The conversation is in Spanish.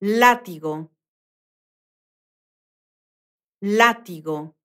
látigo, látigo.